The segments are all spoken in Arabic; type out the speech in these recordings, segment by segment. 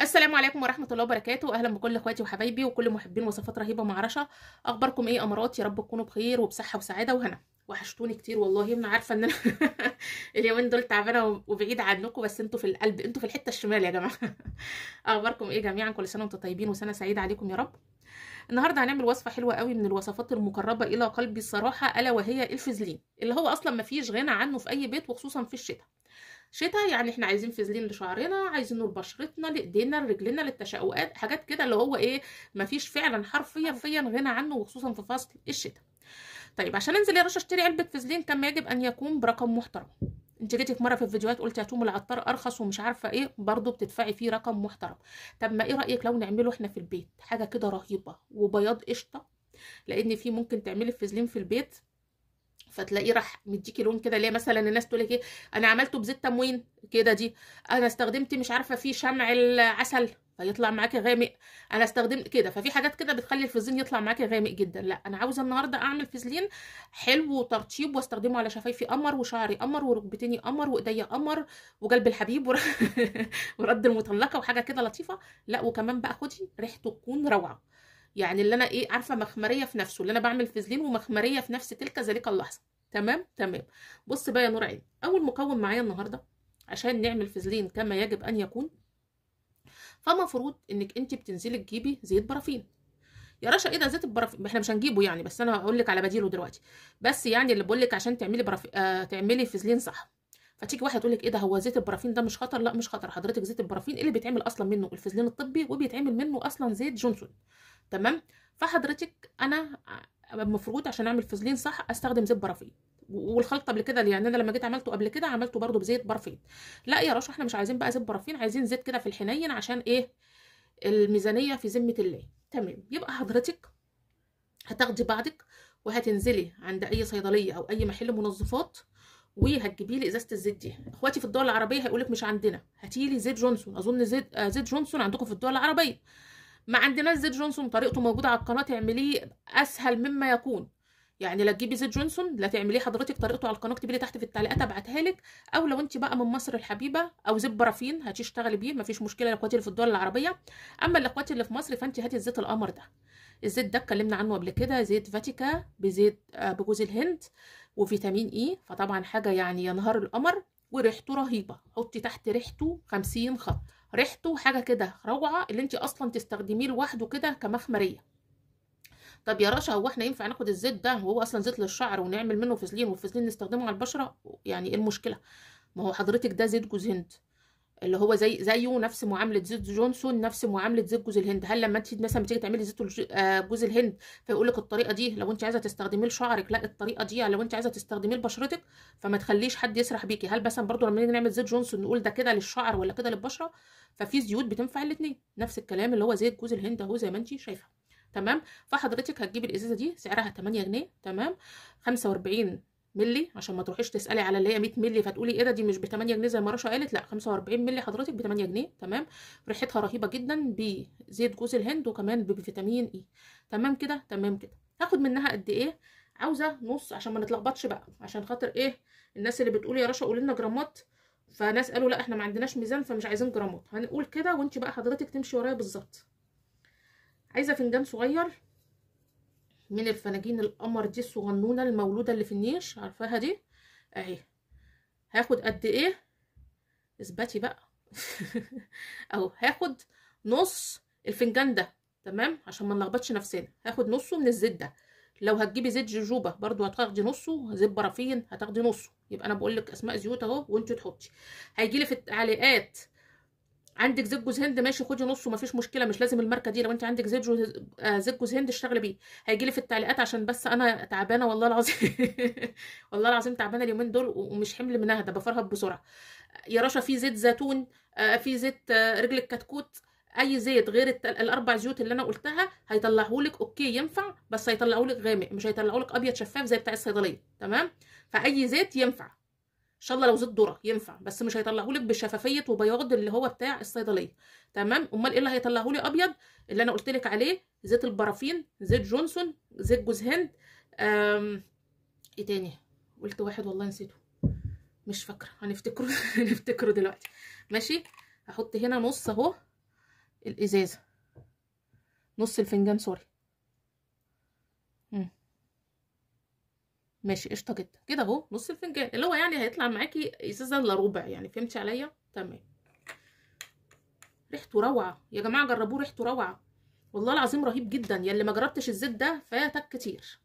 السلام عليكم ورحمه الله وبركاته اهلا بكل اخواتي وحبايبي وكل محبين وصفات رهيبه مع رشا اخباركم ايه امارات يا رب تكونوا بخير وبصحه وسعاده وهنا وحشتوني كتير والله انا عارفه ان انا اليومين دول تعبانه وبعيده عنكم بس انتوا في القلب انتوا في الحته الشمال يا جماعه اخباركم ايه جميعا كل سنه وانتم طيبين وسنه سعيده عليكم يا رب النهارده هنعمل وصفه حلوه قوي من الوصفات المقربه الى قلبي الصراحه الا وهي الفزلين اللي هو اصلا ما فيش غنى عنه في اي بيت وخصوصا في الشتاء شتاء يعني احنا عايزين فيزلين لشعرنا نور لبشرتنا لايدينا لرجلنا للتشققات حاجات كده اللي هو ايه مفيش فعلا حرفيا فيا غنى عنه وخصوصا في فصل الشتاء طيب عشان انزل يا رشا اشتري علبه فيزلين كم يجب ان يكون برقم محترم انت جيتي في مره في الفيديوهات قلتي هتوم العطار ارخص ومش عارفه ايه برضو بتدفعي فيه رقم محترم طب ما ايه رايك لو نعمله احنا في البيت حاجه كده رهيبه وبياض قشطه لان في ممكن تعملي فيزلين في البيت فتلاقيه راح مديكي لون كده ليه مثلا الناس تقول لك ايه انا عملته بزيت تموين كده دي انا استخدمت مش عارفه فيه شمع العسل فيطلع معاكي غامق انا استخدمت كده ففي حاجات كده بتخلي الفازلين يطلع معاكي غامق جدا لا انا عاوزه النهارده اعمل فازلين حلو وترطيب واستخدمه على شفايفي قمر وشعري قمر وركبتيني قمر وايديا قمر وقلب الحبيب ورد المطلقه وحاجه كده لطيفه لا وكمان بقى خدي ريحته تكون روعه يعني اللي انا ايه عارفه مخمريه في نفسه اللي انا بعمل فازلين ومخمريه في نفس تلك ذلك اللحظه تمام تمام بص بقى يا نور عين اول مكون معايا النهارده عشان نعمل فازلين كما يجب ان يكون فمفروض انك انت بتنزلي تجيبي زيت برافين يا رشا ايه ده زيت البرافين احنا مش هنجيبه يعني بس انا هقول لك على بديله دلوقتي بس يعني اللي بقول لك عشان تعملي برافي... آه تعملي فازلين صح فتيجي واحده تقول لك ايه ده هو زيت البرافين ده مش خطر لا مش خطر حضرتك زيت البرافين إيه اللي بيتعمل اصلا منه الفازلين الطبي وبيتعمل منه اصلا زيت جونسون تمام فحضرتك انا المفروض عشان اعمل فازلين صح استخدم زيت برافين والخلط قبل كده يعني انا لما جيت عملته قبل كده عملته برده بزيت برافين لا يا رشا احنا مش عايزين بقى زيت برافين عايزين زيت كده في الحنين عشان ايه الميزانيه في ذمه الله تمام يبقى حضرتك هتاخدي بعضك وهتنزلي عند اي صيدليه او اي محل منظفات وهتجيبي لي ازازه الزيت دي اخواتي في الدول العربيه هيقول لك مش عندنا هاتي لي زيت جونسون اظن زيت آه، زيت جونسون عندكم في الدول العربيه ما عندناش زيت جونسون طريقته موجوده على القناه تعمليه اسهل مما يكون يعني لا تجيبي زيت جونسون لا تعمليه حضرتك طريقته على القناه اكتبي لي تحت في التعليقات ابعتها لك او لو انت بقى من مصر الحبيبه او زيت برافين هتشتغلي بيه مفيش مشكله الاخوات اللي في الدول العربيه اما الاخوات اللي في مصر فانت هاتي الزيت القمر ده الزيت ده اتكلمنا عنه قبل كده زيت فاتيكا بزيت آه، بجوز الهند وفيتامين اي e، فطبعا حاجه يعني ينهار القمر وريحته رهيبه حطي تحت ريحته 50 خط ريحته حاجه كده روعه اللي انت اصلا تستخدميه لوحده كده كمخمريه طب يا رشا هو احنا ينفع ناخد الزيت ده وهو اصلا زيت للشعر ونعمل منه فسلين والفسلين نستخدمه على البشره يعني ايه المشكله ما هو حضرتك ده زيت جوز هند اللي هو زي زيه نفس معامله زيت جونسون نفس معامله زيت جوز الهند هل لما انت مثلا بتيجي تعملي زيت آه، جوز الهند فيقول لك الطريقه دي لو انت عايزه تستخدميه لشعرك لا الطريقه دي لو انت عايزه تستخدميه لبشرتك فما تخليش حد يسرح بيكي هل مثلا برضو لما نيجي نعمل زيت جونسون نقول ده كده للشعر ولا كده للبشره ففي زيوت بتنفع الاثنين نفس الكلام اللي هو زيت جوز الهند اهو زي ما انت شايفه تمام فحضرتك هتجيب الازازه دي سعرها 8 جنيه تمام 45 مللي عشان ما تروحيش تسالي على اللي هي 100 مللي فتقولي ايه ده دي مش ب 8 جنيه زي ما رشا قالت لا 45 مللي حضرتك ب 8 جنيه تمام ريحتها رهيبه جدا بزيت جوز الهند وكمان بفيتامين اي e. تمام كده تمام كده هاخد منها قد ايه عاوزه نص عشان ما نتلخبطش بقى عشان خاطر ايه الناس اللي بتقول يا رشا قولي لنا جرامات فناس قالوا لا احنا ما عندناش ميزان فمش عايزين جرامات هنقول كده وانت بقى حضرتك تمشي ورايا بالظبط عايزه فنجان صغير من الفناجين القمر دي الصغنونه المولوده اللي في النيش عارفاها دي اهي هاخد قد ايه اثبتي بقى اهو هاخد نص الفنجان ده تمام عشان ما نلخبطش نفسنا هاخد نصه من الزيت ده لو هتجيبي زيت جوجوبا برضو هتاخدي نصه زيت برافين هتاخدي نصه يبقى انا بقول لك اسماء زيوت اهو وانت تحطي هيجي لي في التعليقات عندك زيت جوز هند ماشي خدي نصه مفيش مشكله مش لازم الماركه دي لو انت عندك زيت جوز آه، زيت جوز هند اشتغلي بيه هيجي لي في التعليقات عشان بس انا تعبانه والله العظيم والله العظيم تعبانه اليومين دول ومش حمل من اهدى بفرهد بسرعه يا رشا في زيت زيتون آه، في زيت آه، رجل الكتكوت اي زيت غير الاربع زيوت اللي انا قلتها هيطلعهولك اوكي ينفع بس هيطلعهولك غامق مش هيطلعهولك ابيض شفاف زي بتاع الصيدليه تمام فاي زيت ينفع ان شاء الله لو زيت ذره ينفع بس مش هيطلعهولك بشفافيه وبياض اللي هو بتاع الصيدليه تمام امال ايه اللي هيطلعهولي ابيض اللي انا قلت لك عليه زيت البرافين زيت جونسون زيت جوز هند ايه تاني قلت واحد والله نسيته مش فاكره هنفتكره هنفتكره دلوقتي ماشي هحط هنا نص اهو الازازه نص الفنجان سوري ماشي قشطه جدا كده اهو نص الفنجان اللي هو يعني هيطلع معاكي ازازه الا ربع يعني فهمتي عليا تمام ريحته روعه يا جماعه جربوه ريحته روعه والله العظيم رهيب جدا يا اللي ما جربتش الزيت ده فاتك كتير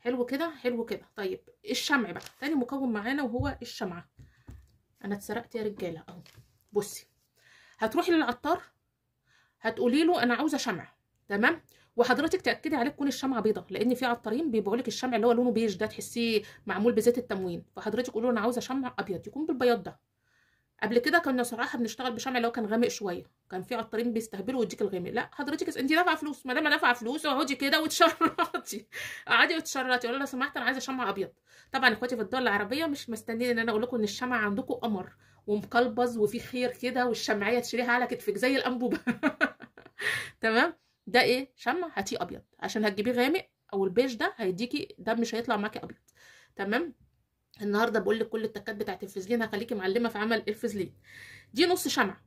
حلو كده حلو كده طيب الشمع بقى تاني مكون معانا وهو الشمعه انا اتسرقت يا رجاله اهو بصي هتروحي للعطار هتقولي له انا عاوزه شمع تمام وحضرتك تاكدي عليه تكون الشمعه بيضه لان في عطارين بيبيعوا لك الشمع اللي هو لونه بيج ده تحسيه معمول بزيت التموين فحضرتك قولوا له انا عاوزه شمع ابيض يكون بالبياض ده قبل كده كنا صراحه بنشتغل بشمع اللي هو كان غامق شويه كان في عطارين بيستهبلوا ويديك الغامق لا حضرتك انت دافعه فلوس ما دام دافعه فلوس اقعدي كده وتشرطي اقعدي وتشرطي قولي لو سمحت انا عايزه شمع ابيض طبعا اخواتي في الدول العربيه مش مستنيين ان انا اقول لكم ان الشمع عندكم قمر ومقلبز وفي خير كده والشمعيه تشيليها على كتفك زي الانبوبه تمام ده ايه شمع هاتيه ابيض عشان هتجيبيه غامق او البيج ده هيديكي ده مش هيطلع معاكي ابيض تمام النهارده بقول لك كل التكات بتاعت الفزلين هخليكي معلمه في عمل الفزلين دي نص شمعه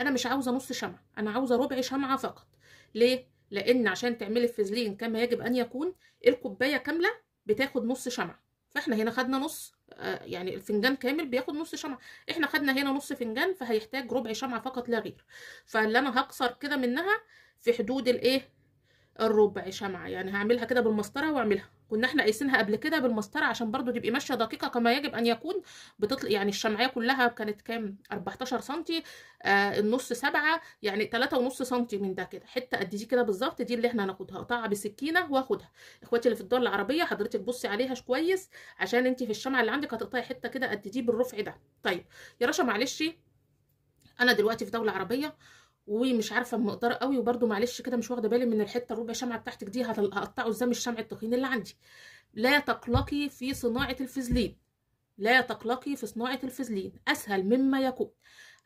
انا مش عاوزه نص شمعه انا عاوزه ربع شمعه فقط ليه لان عشان تعملي الفزلين كما يجب ان يكون الكوبايه كامله بتاخد نص شمعه فاحنا هنا خدنا نص آه، يعني الفنجان كامل بياخد نص شمعه احنا خدنا هنا نص فنجان فهيحتاج ربع شمعه فقط لا غير فاللي انا هكسر كده منها في حدود الايه الربع شمعة يعني هعملها كده بالمسطرة واعملها كنا احنا قايسينها قبل كده بالمسطرة عشان برضو تبقي ماشية دقيقة كما يجب ان يكون بتطلق يعني الشمعية كلها كانت كام 14 سنتي آه النص سبعة يعني تلاتة ونص سنتي من ده كده حتة قد دي كده بالظبط دي اللي احنا هناخدها اقطعها بسكينة واخدها اخواتي اللي في الدول العربية حضرتك بصي عليها كويس عشان انت في الشمعة اللي عندك هتقطعي حتة كده قد دي بالرفع ده طيب يا رشا معلش انا دلوقتي في دولة عربية ومش عارفه مقدره قوي وبرده معلش كده مش واخده بالي من الحته الربع شمعه بتاعتك دي هقطعه ازاي من الشمع التخين اللي عندي لا تقلقي في صناعه الفزلين لا تقلقي في صناعه الفزلين اسهل مما يكون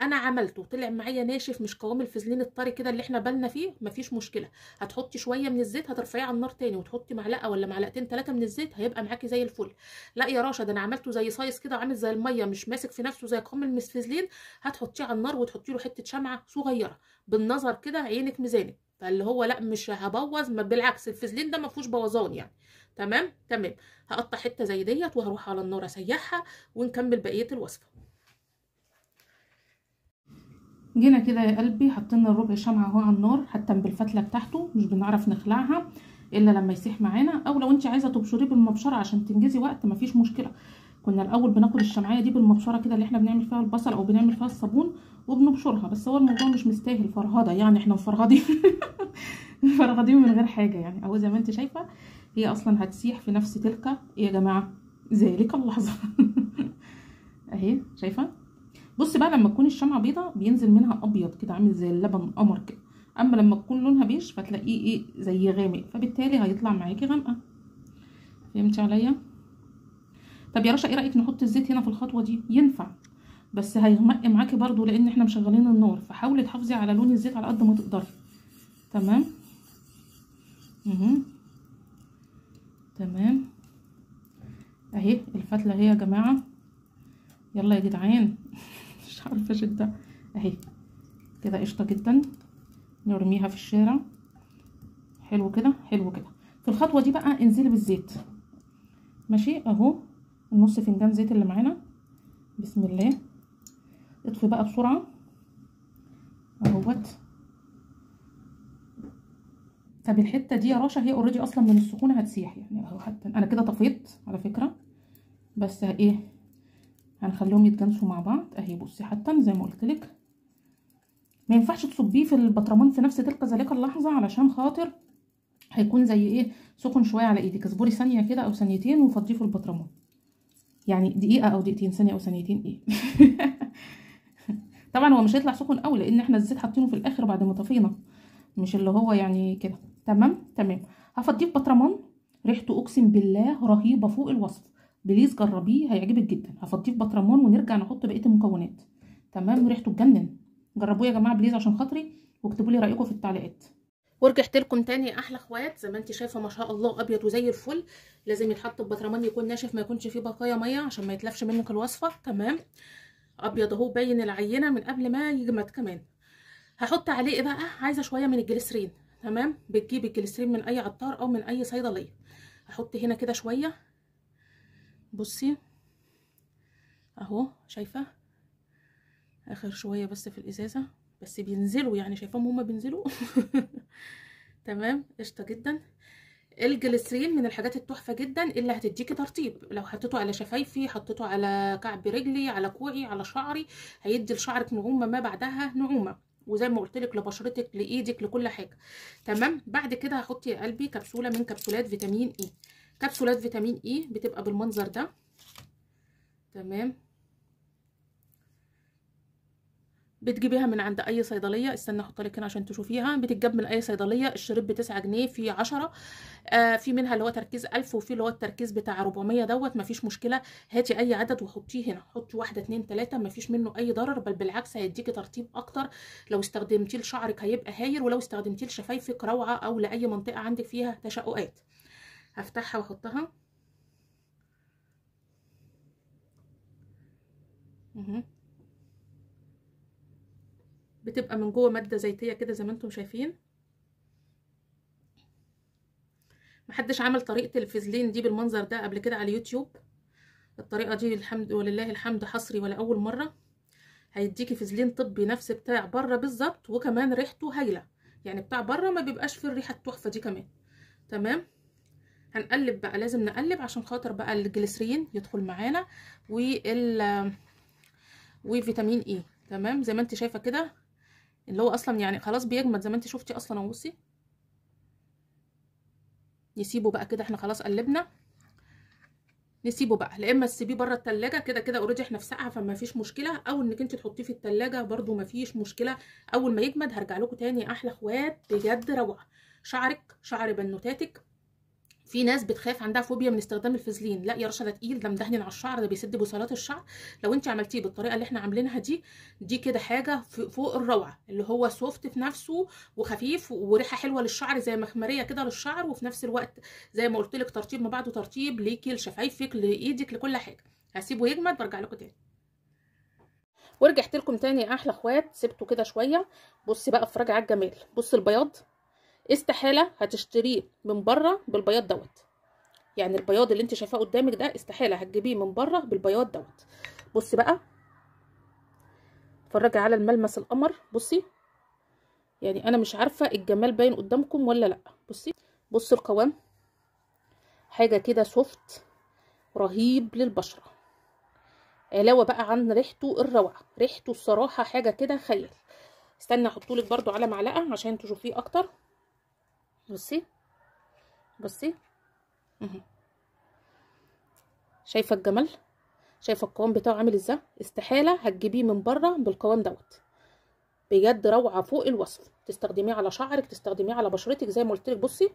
انا عملته طلع معايا ناشف مش قوام الفازلين الطري كده اللي احنا بالنا فيه مفيش مشكله هتحطي شويه من الزيت هترفعيه على النار تاني وتحطي معلقه ولا معلقتين ثلاثه من الزيت هيبقى معاكي زي الفل لا يا راشد انا عملته زي صايص كده عامل زي الميه مش ماسك في نفسه زي قوام المسفزلين هتحطيه على النار وتحطي له حته شمعه صغيره بالنظر كده عينك ميزانك فاللي هو لا مش هبوظ بالعكس الفازلين ده ما فيهوش بوظان يعني تمام تمام هقطع حته زي ديت وهروح على النار اسيحها ونكمل بقيه الوصفه جينا كده يا قلبي حطينا الربع شمعة اهو على النار حتى بالفتلة بتاعته مش بنعرف نخلعها الا لما يسيح معانا او لو انت عايزه تبشريه بالمبشره عشان تنجزي وقت مفيش مشكله كنا الاول بناكل الشمعيه دي بالمبشره كده اللي احنا بنعمل فيها البصل او بنعمل فيها الصابون وبنبشرها بس هو الموضوع مش مستاهل فرهده يعني احنا مفرهدين مفرهدين من غير حاجه يعني اهو زي ما انت شايفه هي اصلا هتسيح في نفس تلك يا جماعه ذلك اللحظه اهي شايفه بص بقى لما تكون الشمعة بيضة بينزل منها ابيض كده عامل زي اللبن قمر كده اما لما تكون لونها بيش فتلاقيه ايه زي غامق فبالتالي هيطلع معاكي غامقه فهمتي عليا طب يا رشا ايه رايك نحط الزيت هنا في الخطوه دي ينفع بس هيغمق معاكي برضو لان احنا مشغلين النار فحاولي تحافظي على لون الزيت على قد ما تقدري تمام اهو تمام اهي الفتله اهي يا جماعه يلا يا جدعان عارفه جدا اهي كده قشطه جدا نرميها في الشارع حلو كده حلو كده في الخطوه دي بقى انزلي بالزيت ماشي اهو النص فنجان زيت اللي معانا بسم الله اطفي بقى بسرعه اهوت طب الحته دي يا رشا هي اوريدي اصلا من السخونه هتسيح يعني اهو حتى انا كده طفيت على فكره بس ايه هنخليهم يتجانسوا مع بعض اهي بصي حتى زي ما قلت لك ما ينفعش تصبيه في البطرمان في نفس تلك ذلك اللحظه علشان خاطر هيكون زي ايه سخن شويه على ايدك اصبري ثانيه كده او ثانيتين وفضيه في البطرمان يعني دقيقه او دقيقتين ثانيه او ثانيتين ايه طبعا هو مش هيطلع سخن قوي لان احنا الزيت حاطينه في الاخر بعد ما طفينا مش اللي هو يعني كده تمام تمام هفضيه في بطرمان ريحته اقسم بالله رهيبه فوق الوصف بليز جربيه هيعجبك جدا هفضيه في بطرمون ونرجع نحط بقيه المكونات تمام ريحته تجنن جربوه يا جماعه بليز عشان خاطري واكتبوا لي رايكم في التعليقات ورجعت لكم تاني يا احلى اخوات زي ما انت شايفه ما شاء الله ابيض وزي الفل لازم يتحط في بطرمان يكون ناشف ما يكونش فيه بقايا ميه عشان ما يتلفش منك الوصفه تمام ابيض اهو باين العينه من قبل ما يجمد كمان هحط عليه ايه بقى عايزه شويه من الجليسرين تمام بتجيب الجليسرين من اي عطار او من اي صيدليه هحط هنا كده شويه بصي اهو شايفه اخر شويه بس في الازازه بس بينزلوا يعني شايفاهم هما بينزلوا تمام قشطه جدا الجليسرين من الحاجات التحفه جدا اللي هتديكي ترطيب لو حطيته على شفايفي حطيته على كعب رجلي على كوعي على شعري هيدي لشعرك نعومه ما بعدها نعومه وزي ما قلت لك لبشرتك لايدك لكل حاجه تمام بعد كده هحطي قلبي كبسوله من كبسولات فيتامين اي كبسولات فيتامين اي e بتبقى بالمنظر ده تمام بتجيبيها من عند اي صيدليه استنى احط لك هنا عشان تشوفيها بتتجاب من اي صيدليه الشريط ب 9 جنيه في 10 آه في منها اللي هو تركيز 1000 وفي اللي هو التركيز بتاع 400 دوت مفيش مشكله هاتي اي عدد وحطيه هنا حطي واحده اتنين تلاته مفيش منه اي ضرر بل بالعكس هيديكي ترطيب اكتر لو استخدمتيه لشعرك هيبقى هاير ولو استخدمتيه لشفايفك روعه او لاي منطقه عندك فيها تشققات هفتحها واحطها بتبقى من جوه ماده زيتيه كده زي ما انتم شايفين محدش عمل طريقه الفزلين دي بالمنظر ده قبل كده على اليوتيوب الطريقه دي الحمد ولله الحمد حصري ولا اول مره هيديكي فزلين طبي نفس بتاع بره بالظبط وكمان ريحته هايله يعني بتاع بره ما بيبقاش فيه الريحه التحفه دي كمان تمام هنقلب بقى لازم نقلب عشان خاطر بقى الجليسرين يدخل معانا وال وفيتامين اي تمام زي ما انت شايفه كده اللي هو اصلا يعني خلاص بيجمد زي ما انت شفتي اصلا اهو بصي نسيبه بقى كده احنا خلاص قلبنا نسيبه بقى لا اما تسيبيه بره التلاجة كده كده اوريدي احنا في ساقعه فما فيش مشكله او انك انت تحطيه في التلاجة برده ما فيش مشكله اول ما يجمد هرجع لكم تاني احلى اخوات بجد روعه شعرك شعر بنوتاتك في ناس بتخاف عندها فوبيا من استخدام الفازلين لا يا رشا ده تقيل ده مدهن على الشعر ده بيسد بصيلات الشعر لو انت عملتيه بالطريقه اللي احنا عاملينها دي دي كده حاجه فوق الروعه اللي هو سوفت في نفسه وخفيف وريحه حلوه للشعر زي مخمريه كده للشعر وفي نفس الوقت زي ما قلت لك ترطيب ما بعده ترطيب ليكي لشفايفك لايدك لكل حاجه هسيبه يجمد برجع لكم تاني ورجعت لكم تاني يا احلى اخوات سبته كده شويه بصي بقى افرجي على الجمال بصي البياض استحاله هتشتريه من بره بالبياض دوت يعني البياض اللي انت شايفاه قدامك ده استحاله هتجيبيه من بره بالبياض دوت بصي بقى اتفرجي على الملمس القمر بصي يعني انا مش عارفه الجمال باين قدامكم ولا لا بصي بصي القوام حاجه كده سوفت رهيب للبشره علاوه بقى عن ريحته الروعه ريحته الصراحه حاجه كده خيال استنى احطولك برضو على معلقه عشان تشوفيه اكتر بصي بصي اهي شايفه الجمل شايفه القوام بتاعه عامل ازاي استحاله هتجيبيه من بره بالقوام دوت بجد روعه فوق الوصف تستخدميه على شعرك تستخدميه على بشرتك زي ما قلت لك بصي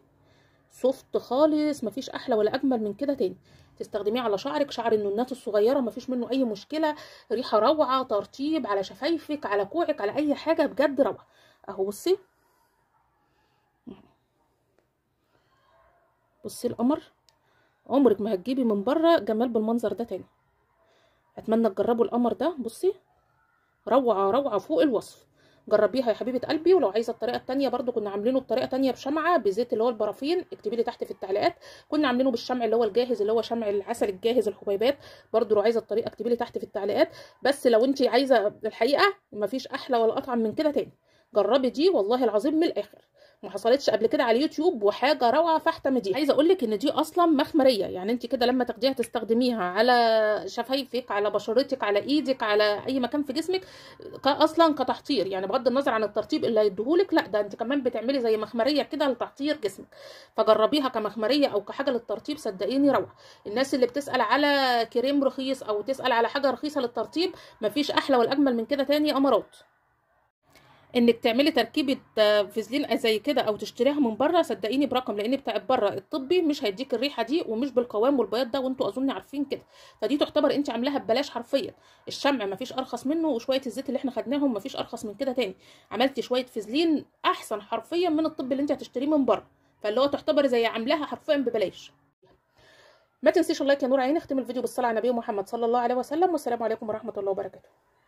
سوفت خالص مفيش احلى ولا اجمل من كده تاني تستخدميه على شعرك شعر النونات الصغيره مفيش منه اي مشكله ريحه روعه ترطيب على شفايفك على كوعك على اي حاجه بجد روعه اهو بصي بصي القمر عمرك ما هتجيبي من بره جمال بالمنظر ده تاني اتمنى تجربوا القمر ده بصي روعه روعه فوق الوصف جربيها يا حبيبه قلبي ولو عايزه الطريقه التانية برضو كنا عاملينه بطريقه تانية بشمعه بزيت اللي هو البرافين اكتبي لي تحت في التعليقات كنا عاملينه بالشمع اللي هو الجاهز اللي هو شمع العسل الجاهز الحبيبات برضو لو عايزه الطريقه اكتبي لي تحت في التعليقات بس لو انت عايزه الحقيقه مفيش احلى ولا اطعم من كده تاني جربي دي والله العظيم من الاخر ما حصلتش قبل كده على اليوتيوب وحاجه روعه فاحتمديها عايزه اقول لك ان دي اصلا مخمريه يعني انت كده لما تاخديها تستخدميها على شفايفك على بشرتك على ايدك على اي مكان في جسمك اصلا كتحطير يعني بغض النظر عن الترطيب اللي هيديهولك لا ده انت كمان بتعملي زي مخمريه كده لتحطير جسمك فجربيها كمخمريه او كحاجه للترطيب صدقيني روعه الناس اللي بتسال على كريم رخيص او تسال على حاجه رخيصه للترطيب مفيش احلى والاجمل من كده تاني امارات انك تعملي تركيبه آه، فيزلين زي كده او تشتريها من بره صدقيني برقم لان بتاع بره الطبي مش هيديك الريحه دي ومش بالقوام والبياض ده وانتوا اظن عارفين كده فدي تعتبر انت عاملاها ببلاش حرفيا الشمع مفيش ارخص منه وشويه الزيت اللي احنا خدناهم مفيش ارخص من كده تاني عملتي شويه فيزلين احسن حرفيا من الطب اللي انت هتشتريه من بره فاللي هو تعتبر زي عاملاها حرفيا ببلاش ما تنسيش اللايك يا نور عيني اختم الفيديو بالصلاه على النبي محمد صلى الله عليه وسلم والسلام عليكم ورحمه الله وبركاته